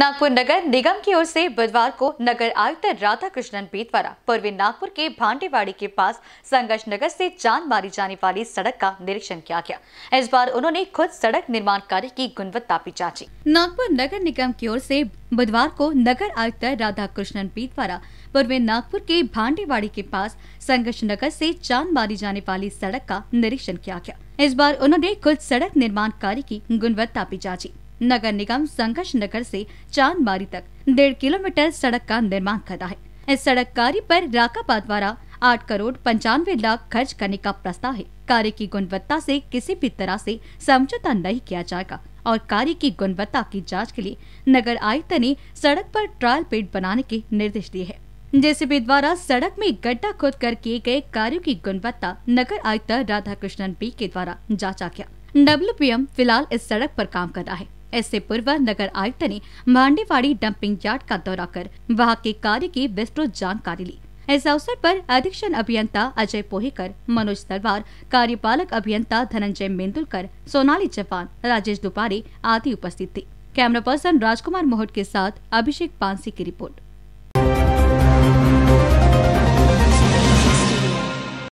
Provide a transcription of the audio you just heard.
नागपुर नगर निगम की ओर से बुधवार को नगर आयुक्त राधा कृष्णन पी द्वारा पूर्वी नागपुर के भांडेवाड़ी के पास संघर्ष नगर से जान मारी जाने वाली सड़क का निरीक्षण किया गया इस बार उन्होंने खुद सड़क निर्माण कार्य की गुणवत्ता भी जांची नागपुर नगर निगम की ओर से बुधवार को नगर आयुक्त राधा कृष्णन पी द्वारा पूर्वी नागपुर के भांडेवाड़ी के पास संघर्ष नगर से चांद मारी जाने वाली सड़क का निरीक्षण किया गया इस बार उन्होंने खुद सड़क निर्माण कार्य की गुणवत्ता भी जांची नगर निगम संघर्ष नगर से चांद मारी तक डेढ़ किलोमीटर सड़क का निर्माण करा है इस सड़क कार्य पर राकापा द्वारा आठ करोड़ पंचानवे लाख खर्च करने का प्रस्ताव है कार्य की गुणवत्ता से किसी भी तरह से समझौता नहीं किया जाएगा और कार्य की गुणवत्ता की जांच के लिए नगर आयुक्त ने सड़क पर ट्रायल पेड बनाने के निर्देश दिए हैं जेसीबी द्वारा सड़क में गड्ढा खोद कर किए गए कार्यों की गुणवत्ता नगर आयुक्त राधा कृष्णन पी के द्वारा जांचा गया डब्ल्यू फिलहाल इस सड़क पर काम कर रहा है इससे पूर्व नगर आयुक्त ने भांडेवाड़ी डंपिंग यार्ड का दौरा कर वहां के कार्य की विस्तृत जानकारी ली इस अवसर पर अधीक्षण अभियंता अजय पोहेकर मनोज तलवार कार्यपालक अभियंता धनंजय मेंदुलकर सोनाली चौहान राजेश दुपारे आदि उपस्थित थे कैमरा पर्सन राजकुमार मोहट के साथ अभिषेक पांसी की रिपोर्ट